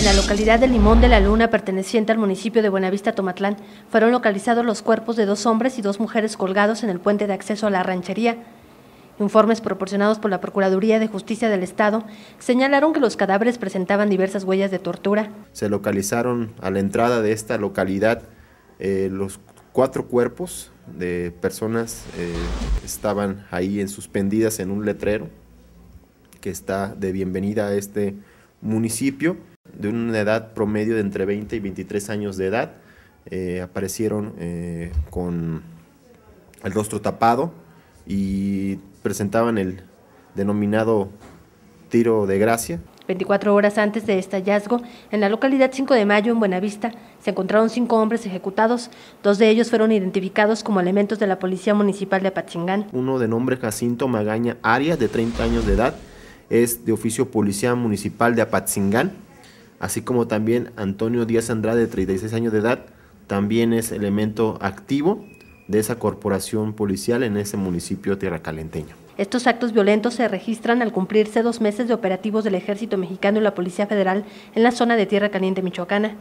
En la localidad de Limón de la Luna, perteneciente al municipio de Buenavista, Tomatlán, fueron localizados los cuerpos de dos hombres y dos mujeres colgados en el puente de acceso a la ranchería. Informes proporcionados por la Procuraduría de Justicia del Estado señalaron que los cadáveres presentaban diversas huellas de tortura. Se localizaron a la entrada de esta localidad eh, los cuatro cuerpos de personas que eh, estaban ahí en suspendidas en un letrero que está de bienvenida a este municipio de una edad promedio de entre 20 y 23 años de edad, eh, aparecieron eh, con el rostro tapado y presentaban el denominado tiro de gracia. 24 horas antes de este hallazgo, en la localidad 5 de Mayo, en Buenavista, se encontraron cinco hombres ejecutados. Dos de ellos fueron identificados como elementos de la Policía Municipal de apachingán Uno de nombre Jacinto Magaña Arias, de 30 años de edad, es de oficio Policía Municipal de apachingán así como también Antonio Díaz Andrade, de 36 años de edad, también es elemento activo de esa corporación policial en ese municipio tierracalenteño. Estos actos violentos se registran al cumplirse dos meses de operativos del Ejército Mexicano y la Policía Federal en la zona de Tierra Caliente, Michoacana.